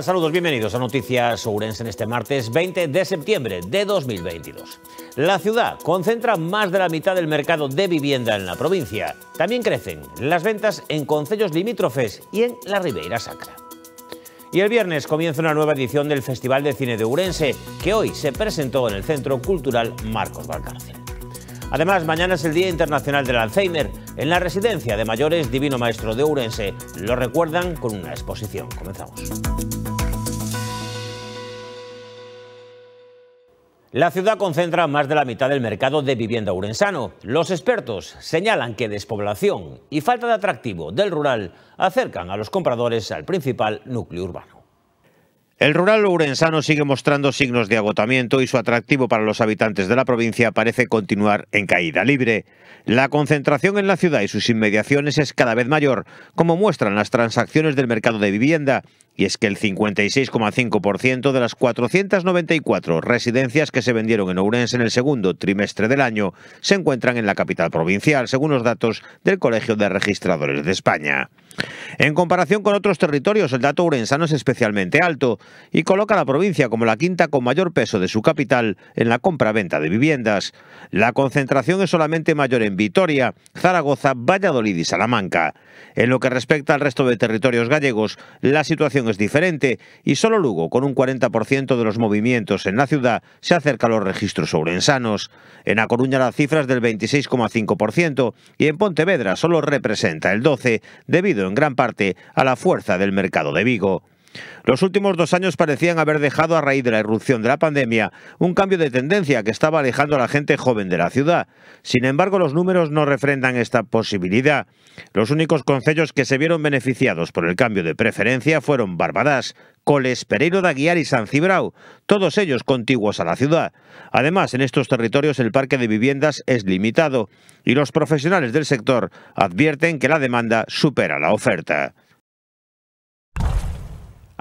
Saludos, bienvenidos a Noticias Ourense en este martes 20 de septiembre de 2022. La ciudad concentra más de la mitad del mercado de vivienda en la provincia. También crecen las ventas en concellos limítrofes y en la Ribeira Sacra. Y el viernes comienza una nueva edición del Festival de Cine de Ourense, que hoy se presentó en el Centro Cultural Marcos Valcárcel. Además, mañana es el Día Internacional del Alzheimer. En la residencia de mayores Divino Maestro de Ourense lo recuerdan con una exposición. Comenzamos. La ciudad concentra más de la mitad del mercado de vivienda urensano. Los expertos señalan que despoblación y falta de atractivo del rural acercan a los compradores al principal núcleo urbano. El rural urensano sigue mostrando signos de agotamiento y su atractivo para los habitantes de la provincia parece continuar en caída libre. La concentración en la ciudad y sus inmediaciones es cada vez mayor, como muestran las transacciones del mercado de vivienda, y es que el 56,5% de las 494 residencias que se vendieron en Ourense en el segundo trimestre del año se encuentran en la capital provincial, según los datos del Colegio de Registradores de España. En comparación con otros territorios, el dato urensano es especialmente alto y coloca a la provincia como la quinta con mayor peso de su capital en la compra-venta de viviendas. La concentración es solamente mayor en Vitoria, Zaragoza, Valladolid y Salamanca. En lo que respecta al resto de territorios gallegos, la situación es diferente y solo Lugo, con un 40% de los movimientos en la ciudad, se acerca a los registros ourensanos. En A Coruña la cifra es del 26,5% y en Pontevedra solo representa el 12%, debido en gran parte a la fuerza del mercado de Vigo. Los últimos dos años parecían haber dejado a raíz de la irrupción de la pandemia un cambio de tendencia que estaba alejando a la gente joven de la ciudad. Sin embargo, los números no refrendan esta posibilidad. Los únicos concellos que se vieron beneficiados por el cambio de preferencia fueron Barbadas, Coles, Pereiro de Aguiar y San Cibrao, todos ellos contiguos a la ciudad. Además, en estos territorios el parque de viviendas es limitado y los profesionales del sector advierten que la demanda supera la oferta.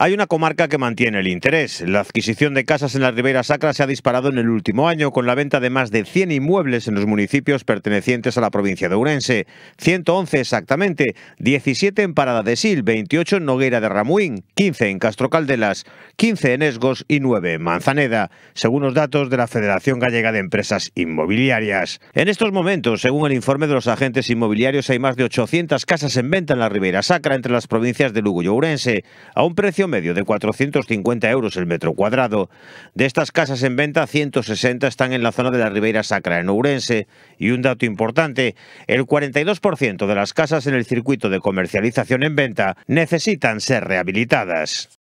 Hay una comarca que mantiene el interés. La adquisición de casas en la Ribera Sacra se ha disparado en el último año con la venta de más de 100 inmuebles en los municipios pertenecientes a la provincia de Urense. 111 exactamente, 17 en Parada de Sil, 28 en Nogueira de Ramuín, 15 en Castrocaldelas, 15 en Esgos y 9 en Manzaneda, según los datos de la Federación Gallega de Empresas Inmobiliarias. En estos momentos, según el informe de los agentes inmobiliarios, hay más de 800 casas en venta en la Ribera Sacra entre las provincias de Lugo y Ourense, a un precio medio de 450 euros el metro cuadrado. De estas casas en venta, 160 están en la zona de la Ribeira Sacra, en Ourense. Y un dato importante, el 42% de las casas en el circuito de comercialización en venta necesitan ser rehabilitadas.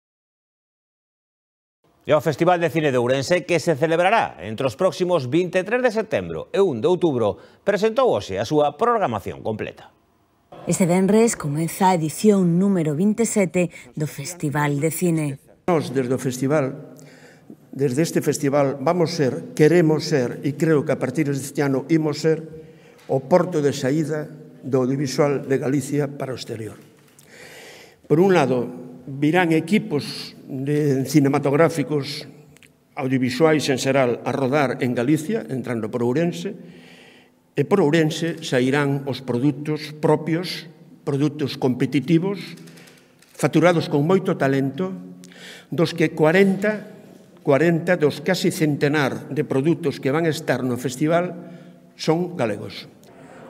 El Festival de Cine de Ourense que se celebrará entre los próximos 23 de septiembre e 1 de octubre, presentó hoxe a su programación completa. Este venres comeza a edición número 27 do Festival de Cine. Nos desde o festival desde este festival vamos ser, queremos ser e creo que a partir deste ano imos ser o porto de saída do audiovisual de Galicia para o exterior. Por un lado, virán equipos de cinematográficos audiovisuais en xeral a rodar en Galicia, entrando por Ourense, E por Ourense sairán os produtos propios, produtos competitivos, faturados con moito talento, dos que 40, 40 dos casi centenar de produtos que van estar no festival son galegos.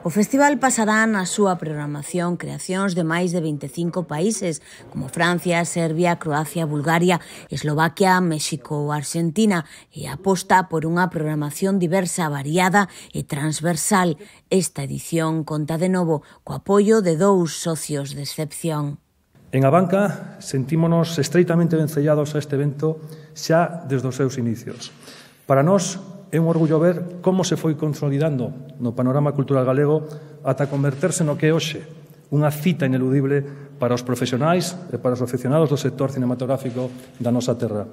O festival pasará na súa programación creacións de máis de 25 países, como Francia, Serbia, Croacia, Bulgaria, Eslovaquia, México ou Argentina, e aposta por unha programación diversa, variada e transversal. Esta edición conta de novo co apoio de dous socios de excepción. En a banca sentímonos estreitamente vencellados a este evento xa desde os seus inicios. Para nós, é un orgullo ver como se foi consolidando no panorama cultural galego ata converterse no que é hoxe unha cita ineludible para os profesionais e para os aficionados do sector cinematográfico da nosa terra.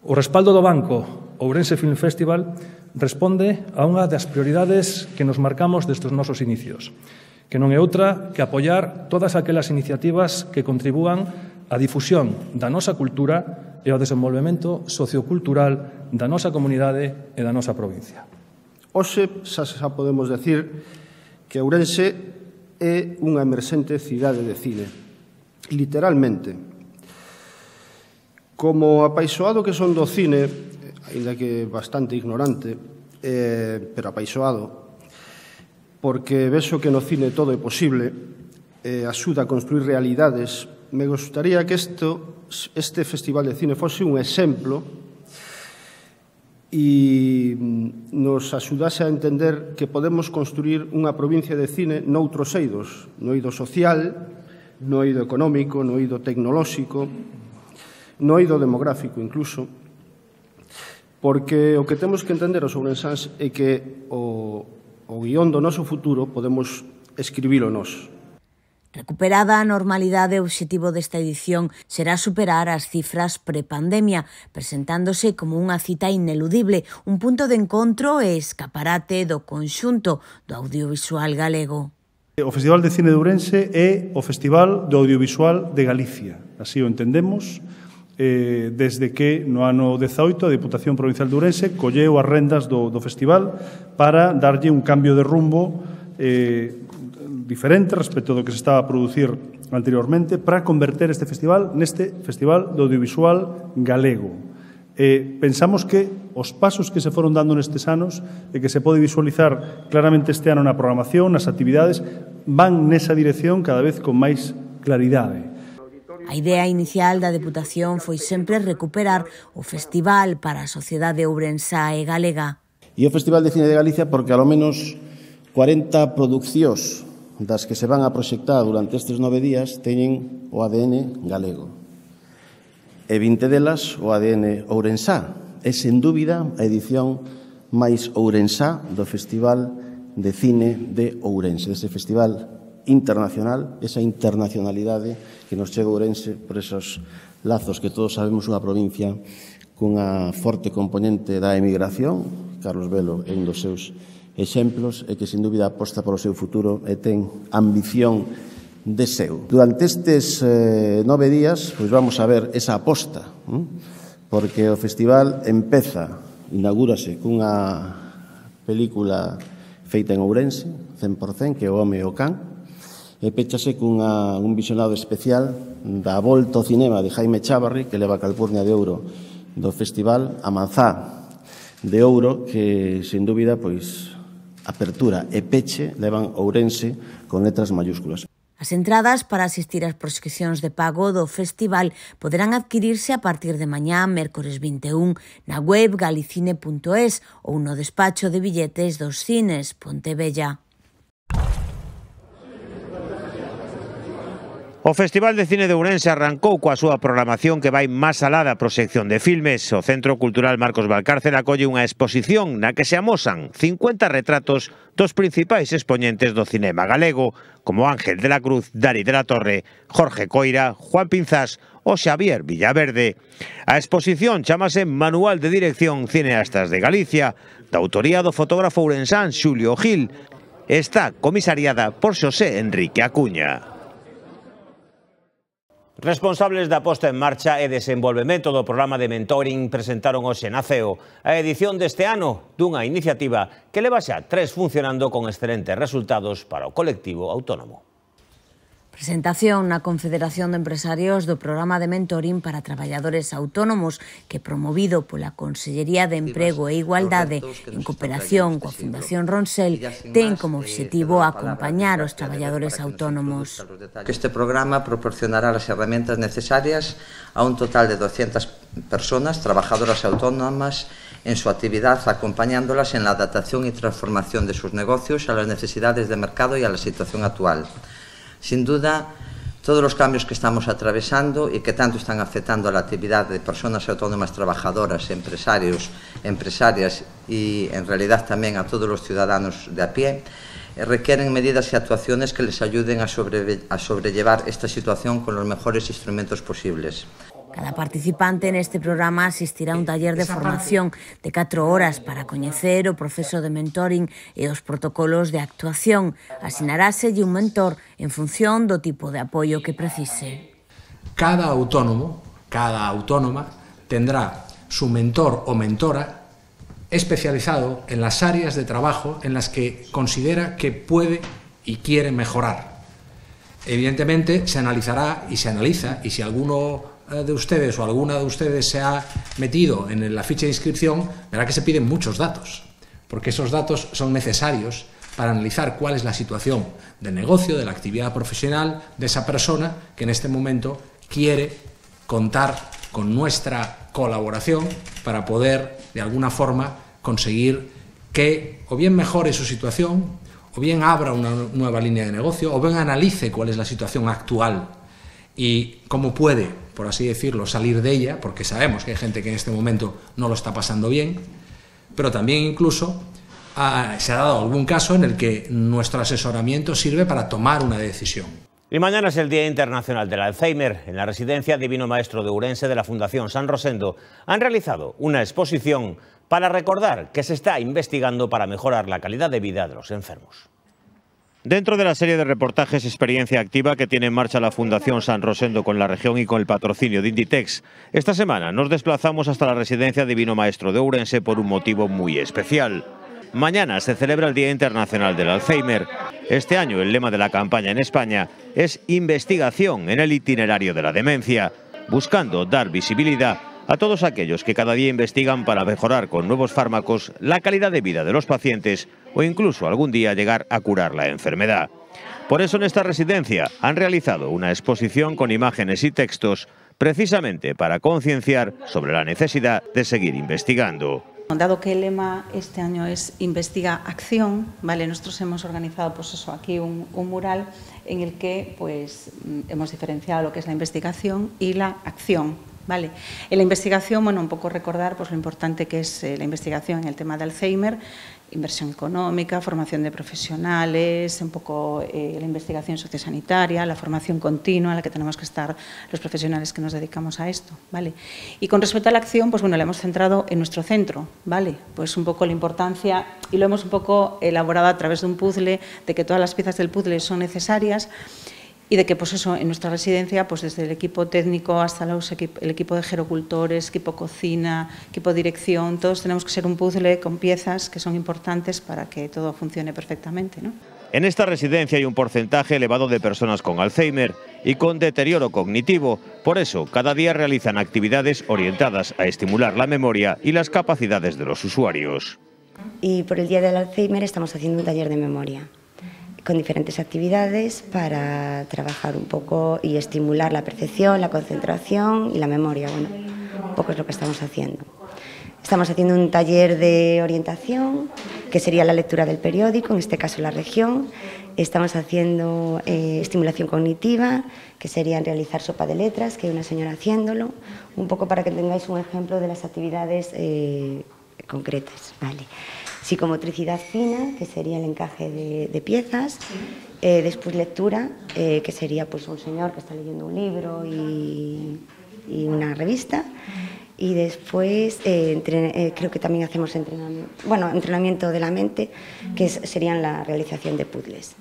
O respaldo do banco Ourense Film Festival responde a unha das prioridades que nos marcamos destes nosos inicios, que non é outra que apoiar todas aquelas iniciativas que contribúan á difusión da nosa cultura e ao desenvolvemento sociocultural da nosa comunidade e da nosa provincia. Oxe, xa, xa podemos decir que Ourense é unha emerxente cidade de cine. Literalmente. Como apaixoado que son do cine, aínda que bastante ignorante, eh, pero apaixoado, porque vexo que no cine todo é posible, eh, axuda a construir realidades, me gustaría que isto, este Festival de Cine fose un exemplo e mm, nos axudase a entender que podemos construir unha provincia de cine noutros eidos, no eido social, no eido económico, no eido tecnolóxico, no eido demográfico incluso, porque o que temos que entender os ourensáns é que o, o guión do noso futuro podemos escribilo nós. Recuperada a normalidade, o obxectivo desta edición será superar as cifras prepandemia, presentándose como unha cita ineludible, un punto de encontro e escaparate do conxunto do audiovisual galego. O Festival de Cine de Ourense é o Festival do Audiovisual de Galicia, así o entendemos, eh, desde que no ano 18 a Deputación Provincial de Ourense colleu as rendas do, do festival para darlle un cambio de rumbo eh, diferente respecto do que se estaba a producir anteriormente para converter este festival neste Festival do Audiovisual Galego. Eh, pensamos que os pasos que se foron dando nestes anos e eh, que se pode visualizar claramente este ano na programación, nas actividades, van nesa dirección cada vez con máis claridade. A idea inicial da Deputación foi sempre recuperar o festival para a sociedade ourensá e galega. E o Festival de Cine de Galicia porque alo menos 40 produccións das que se van a proxectar durante estes nove días teñen o ADN galego. E 20 delas o ADN ourensá. É, sen dúbida, a edición máis ourensá do Festival de Cine de Ourense, dese festival internacional, esa internacionalidade que nos chega a Ourense por esos lazos que todos sabemos unha provincia cunha forte componente da emigración, Carlos Velo é un dos seus exemplos e que, sin dúbida, aposta polo seu futuro e ten ambición de seu. Durante estes eh, nove días, pois vamos a ver esa aposta, ¿eh? porque o festival empeza, inaugúrase cunha película feita en Ourense, 100%, que é o Home e o Can, e péchase cunha, un visionado especial da Volta ao Cinema de Jaime Chavarri, que leva a Calpurnia de Ouro do Festival a Manzá de Ouro, que, sin dúbida, pois, Apertura e peche levan Ourense con letras mayúsculas. As entradas para asistir ás proscripcións de pago do festival poderán adquirirse a partir de mañá, mércores 21, na web galicine.es ou no despacho de billetes dos cines Pontevella. O Festival de Cine de Ourense arrancou coa súa programación que vai máis alá da proxección de filmes. O Centro Cultural Marcos Valcárcel acolle unha exposición na que se amosan 50 retratos dos principais expoñentes do cinema galego, como Ángel de la Cruz, Dari de la Torre, Jorge Coira, Juan Pinzás ou Xavier Villaverde. A exposición chamase Manual de Dirección Cineastas de Galicia, da autoría do fotógrafo ourensán Xulio Gil. Está comisariada por Xosé Enrique Acuña. Responsables da posta en marcha e desenvolvemento do programa de mentoring presentaron hoxe na CEO a edición deste ano dunha iniciativa que leva xa tres funcionando con excelentes resultados para o colectivo autónomo. Presentación na Confederación de Empresarios do programa de mentoring para traballadores autónomos que promovido pola Consellería de Emprego e Igualdade en cooperación coa Fundación Ronsel ten como eh, objetivo acompañar os traballadores autónomos. Que este programa proporcionará as herramientas necesarias a un total de 200 personas trabajadoras autónomas en su actividad acompañándolas en la adaptación y transformación de sus negocios a las necesidades de mercado y a la situación actual. Sin duda, todos los cambios que estamos atravesando y que tanto están afectando a la actividad de personas autónomas trabajadoras, empresarios, empresarias y en realidad también a todos los ciudadanos de a pie, eh, requieren medidas y actuaciones que les ayuden a, a sobrellevar esta situación con los mejores instrumentos posibles. Cada participante neste programa asistirá a un taller de formación de 4 horas para coñecer o proceso de mentoring e os protocolos de actuación. de un mentor en función do tipo de apoio que precise. Cada autónomo, cada autónoma, tendrá su mentor o mentora especializado en las áreas de trabajo en las que considera que puede y quiere mejorar. Evidentemente se analizará y se analiza y si alguno eh, de ustedes o alguna de ustedes se ha metido en la ficha de inscripción, verá que se piden muchos datos, porque esos datos son necesarios para analizar cuál es la situación del negocio, de la actividad profesional de esa persona que en este momento quiere contar con nuestra colaboración para poder, de alguna forma, conseguir que o bien mejore su situación o bien abra una nueva línea de negocio, o bien analice cuál es la situación actual y cómo puede, por así decirlo, salir de ella, porque sabemos que hay gente que en este momento no lo está pasando bien, pero también incluso ah, se ha dado algún caso en el que nuestro asesoramiento sirve para tomar una decisión. Y mañana es el Día Internacional del Alzheimer. En la residencia Divino Maestro de Urense de la Fundación San Rosendo han realizado una exposición para recordar que se está investigando para mejorar la calidad de vida de los enfermos. Dentro de la serie de reportajes Experiencia Activa que tiene en marcha la Fundación San Rosendo con la región y con el patrocinio de Inditex, esta semana nos desplazamos hasta la residencia Divino Maestro de Urense por un motivo muy especial. Mañana se celebra el Día Internacional del Alzheimer. Este año el lema de la campaña en España es Investigación en el itinerario de la demencia, buscando dar visibilidad a todos aquellos que cada día investigan para mejorar con nuevos fármacos la calidad de vida de los pacientes o incluso algún día llegar a curar la enfermedad. Por eso en esta residencia han realizado una exposición con imágenes y textos precisamente para concienciar sobre la necesidad de seguir investigando. Dado que el lema este año es Investiga Acción, ¿vale? nosotros hemos organizado pues eso, aquí un, mural en el que pues, mm, hemos diferenciado lo que es la investigación y la acción. En la investigación, bueno, un poco recordar pues, lo importante que es eh, la investigación en el tema de Alzheimer, inversión económica, formación de profesionales, un poco eh, la investigación sociosanitaria, la formación continua en la que tenemos que estar los profesionales que nos dedicamos a esto, ¿vale? Y con respecto a la acción, pues bueno, la hemos centrado en nuestro centro, ¿vale? Pues un poco la importancia y lo hemos un poco elaborado a través de un puzzle, de que todas las piezas del puzzle son necesarias y de que pues eso, en nuestra residencia, pues desde el equipo técnico hasta el equipo de gerocultores, equipo cocina, equipo dirección, todos tenemos que ser un puzzle con piezas que son importantes para que todo funcione perfectamente. ¿no? En esta residencia hay un porcentaje elevado de personas con Alzheimer y con deterioro cognitivo, por eso cada día realizan actividades orientadas a estimular la memoria y las capacidades de los usuarios. Y por el Día del Alzheimer estamos haciendo un taller de memoria con diferentes actividades para trabajar un poco y estimular la percepción, la concentración y la memoria. Bueno, un poco es lo que estamos haciendo. Estamos haciendo un taller de orientación, que sería la lectura del periódico, en este caso la región. Estamos haciendo eh, estimulación cognitiva, que sería realizar sopa de letras, que hay una señora haciéndolo, un poco para que tengáis un ejemplo de las actividades eh, concretas. Vale psicomotricidad fina, que sería el encaje de, piezas, eh, después lectura, eh, que sería pues un señor que está leyendo un libro y, una revista, y después eh, creo que también hacemos entrenamiento, bueno, entrenamiento de la mente, que serían la realización de puzzles.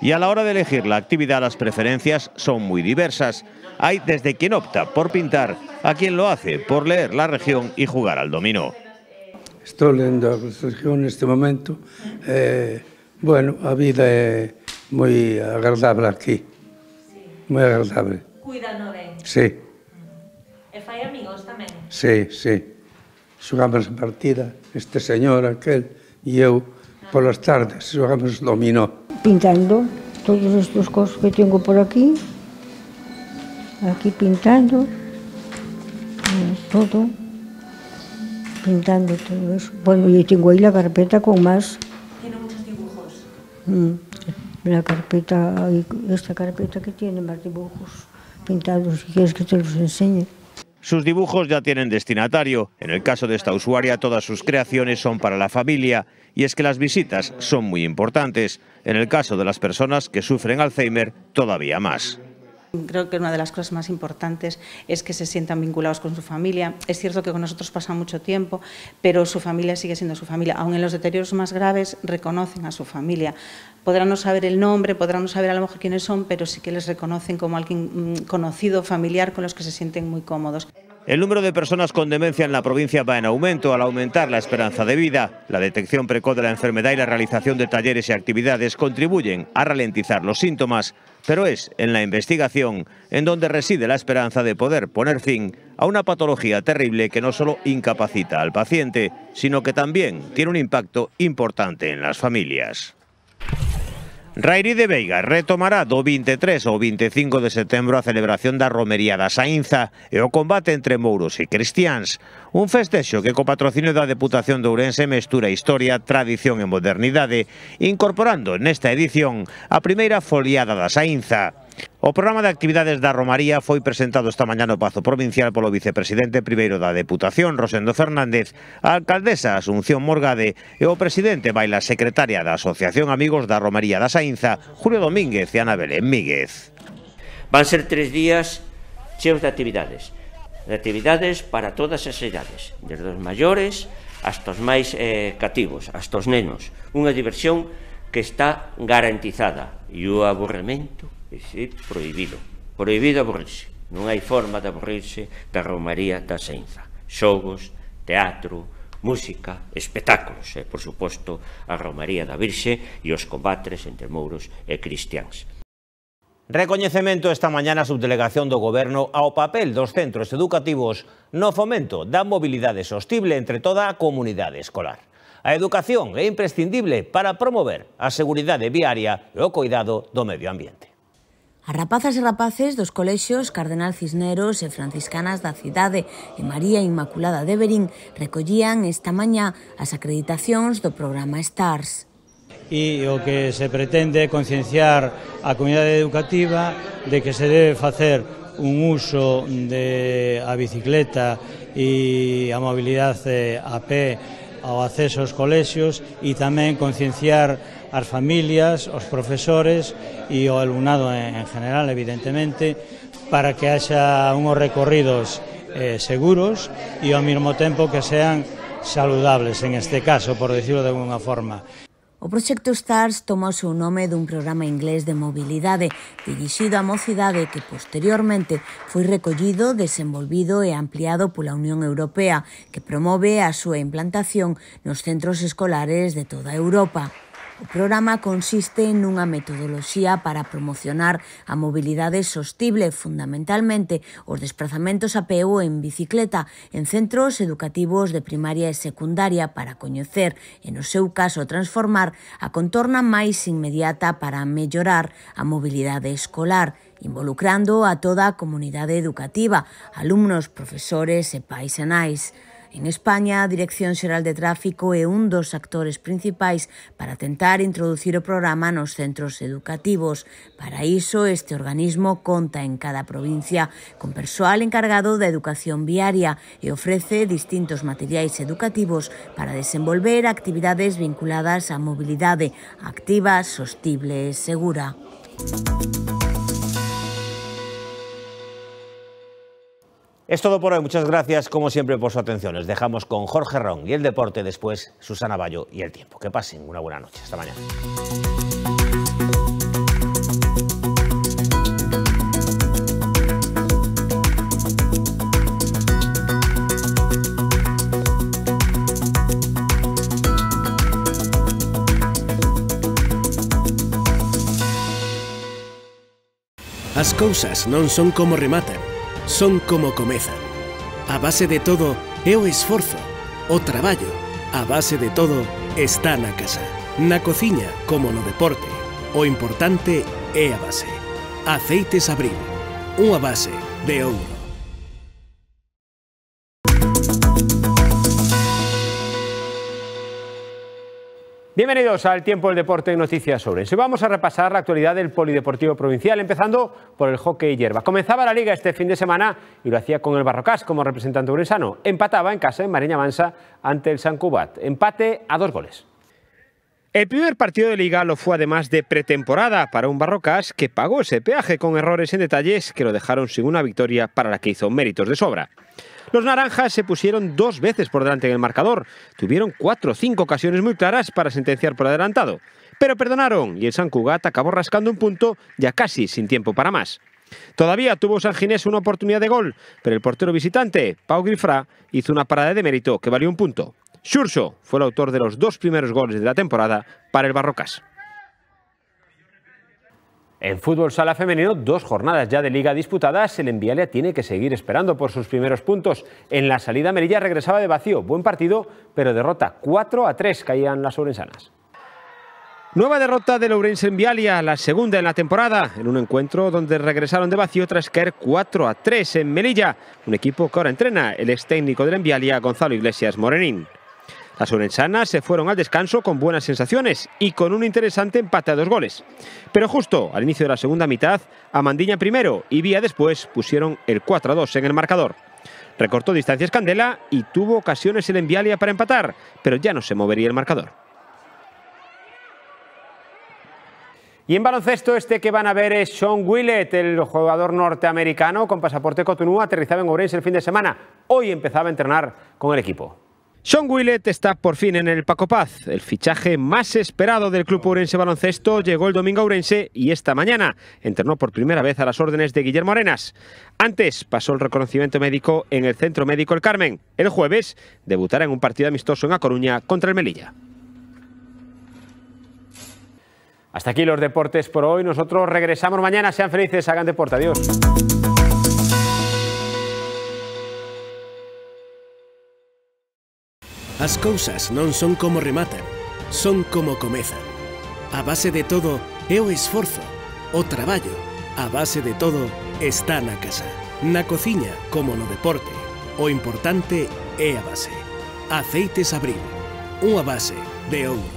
Y a la hora de elegir la actividad, las preferencias son muy diversas. Hay desde quien opta por pintar, a quien lo hace por leer la región y jugar al dominó. Estou lendo a Constitución neste momento. Eh, bueno, a vida é moi agradable aquí. Moi agradable. Cuidando ben. Sí. E fai amigos tamén. Sí, sí. Xogamos a partida, este señor, aquel, e eu, polas tardes, xogamos dominó. Pintando todos estes cos que tengo por aquí, aquí pintando, todo. pintando todo eso. Bueno, y tengo ahí la carpeta con más. Tiene muchos dibujos. Mm, la carpeta, esta carpeta que tiene más dibujos pintados, si quieres que te los enseñe. Sus dibujos ya tienen destinatario. En el caso de esta usuaria, todas sus creaciones son para la familia. Y es que las visitas son muy importantes. En el caso de las personas que sufren Alzheimer, todavía más. Creo que una de las cosas más importantes es que se sientan vinculados con su familia. Es cierto que con nosotros pasa mucho tiempo, pero su familia sigue siendo su familia. Aun en los deterioros más graves, reconocen a su familia. Podrán no saber el nombre, podrán no saber a lo mejor quiénes son, pero sí que les reconocen como alguien mm, conocido, familiar, con los que se sienten muy cómodos. El número de personas con demencia en la provincia va en aumento al aumentar la esperanza de vida. La detección precoz de la enfermedad y la realización de talleres y actividades contribuyen a ralentizar los síntomas, pero es en la investigación en donde reside la esperanza de poder poner fin a una patología terrible que no solo incapacita al paciente, sino que también tiene un impacto importante en las familias. Rairi de Veiga retomará do 23 ao 25 de setembro a celebración da Romería da Sainza e o combate entre mouros e cristiáns. Un festexo que co patrocinio da Deputación de Ourense mestura historia, tradición e modernidade, incorporando nesta edición a primeira foliada da Sainza. O programa de actividades da Romaría foi presentado esta mañá no Pazo Provincial polo vicepresidente primeiro da Deputación, Rosendo Fernández, a alcaldesa Asunción Morgade e o presidente baila secretaria da Asociación Amigos da Romaría da Sainza, Julio Domínguez e Ana Belén Míguez. Van ser tres días cheos de actividades. De actividades para todas as edades, desde os maiores hasta os máis eh, cativos, hasta os nenos. Unha diversión que está garantizada e o aburremento é prohibido. Prohibido aburrirse. Non hai forma de aburrirse da Romaría da Senza. Xogos, teatro, música, espectáculos e, por suposto, a Romaría da Virxe e os combatres entre mouros e cristiáns. Recoñecemento esta mañana a subdelegación do Goberno ao papel dos centros educativos no fomento da mobilidade sostible entre toda a comunidade escolar. A educación é imprescindible para promover a seguridade viaria e o cuidado do medio ambiente. A rapazas e rapaces dos colexios Cardenal Cisneros e Franciscanas da cidade e María Inmaculada de Berín recollían esta mañá as acreditacións do programa STARS. E o que se pretende é concienciar a comunidade educativa de que se debe facer un uso de a bicicleta e a mobilidade a pé ao acceso aos colexios e tamén concienciar as familias, os profesores e o alumnado en general, evidentemente, para que haxa unhos recorridos eh, seguros e ao mesmo tempo que sean saludables en este caso, por decirlo de alguna forma. O proxecto STARS toma o seu nome dun programa inglés de mobilidade dirixido a mocidade que posteriormente foi recollido, desenvolvido e ampliado pola Unión Europea, que promove a súa implantación nos centros escolares de toda Europa. O programa consiste nunha metodoloxía para promocionar a mobilidade sostible, fundamentalmente os desplazamentos a peu en bicicleta en centros educativos de primaria e secundaria para coñecer e, no seu caso, transformar a contorna máis inmediata para mellorar a mobilidade escolar involucrando a toda a comunidade educativa, alumnos, profesores e pais e nais. En España, a Dirección Xeral de Tráfico é un dos actores principais para tentar introducir o programa nos centros educativos. Para iso, este organismo conta en cada provincia con persoal encargado da educación viaria e ofrece distintos materiais educativos para desenvolver actividades vinculadas á mobilidade activa, sostible e segura. Música Es todo por hoy. Muchas gracias, como siempre, por su atención. Les dejamos con Jorge Ron y el deporte, después Susana Bayo y el tiempo. Que pasen una buena noche. Hasta mañana. Las cosas no son como rematan son como comezan. A base de todo é o esforzo, o traballo. A base de todo está na casa. Na cociña, como no deporte, o importante é a base. Aceites Abril, unha base de ouro. Bienvenidos al Tiempo del Deporte y Noticias Sobre. Hoy vamos a repasar la actualidad del Polideportivo Provincial, empezando por el hockey hierba. Comenzaba la liga este fin de semana y lo hacía con el Barrocas como representante urensano. Empataba en casa en Mareña Mansa ante el San Cubat. Empate a dos goles. El primer partido de liga lo fue además de pretemporada para un Barrocas que pagó ese peaje con errores en detalles que lo dejaron sin una victoria para la que hizo méritos de sobra. Los naranjas se pusieron dos veces por delante en el marcador, tuvieron cuatro o cinco ocasiones muy claras para sentenciar por adelantado, pero perdonaron y el San Cugat acabó rascando un punto ya casi sin tiempo para más. Todavía tuvo San Ginés una oportunidad de gol, pero el portero visitante, Pau Grifra, hizo una parada de mérito que valió un punto. Xurxo fue el autor de los dos primeros goles de la temporada para el Barrocas. En fútbol sala femenino, dos jornadas ya de liga disputadas, el Envialia tiene que seguir esperando por sus primeros puntos. En la salida Melilla regresaba de vacío, buen partido, pero derrota 4 a 3 caían las orensanas. Nueva derrota de Lourense en la segunda en la temporada, en un encuentro donde regresaron de vacío tras caer 4 a 3 en Melilla, un equipo que ahora entrena el ex técnico del Envialia, Gonzalo Iglesias Morenín. Las orensanas se fueron al descanso con buenas sensaciones y con un interesante empate a dos goles. Pero justo al inicio de la segunda mitad, Amandiña primero y Vía después pusieron el 4-2 en el marcador. Recortó distancias Candela y tuvo ocasiones el Envialia para empatar, pero ya no se movería el marcador. Y en baloncesto, este que van a ver es Sean Willett, el jugador norteamericano con pasaporte Cotonou, aterrizaba en Orense el fin de semana. Hoy empezaba a entrenar con el equipo. Sean Willett está por fin en el Paco Paz. El fichaje más esperado del club urense baloncesto llegó el domingo a Urense y esta mañana entrenó por primera vez a las órdenes de Guillermo Arenas. Antes pasó el reconocimiento médico en el Centro Médico El Carmen. El jueves debutará en un partido amistoso en A Coruña contra el Melilla. Hasta aquí los deportes por hoy. Nosotros regresamos mañana. Sean felices, hagan deporte. Adiós. As cousas non son como rematan, son como comezan. A base de todo é o esforzo, o traballo. A base de todo está na casa, na cociña como no deporte. O importante é a base. Aceites Abril, unha base de ouro.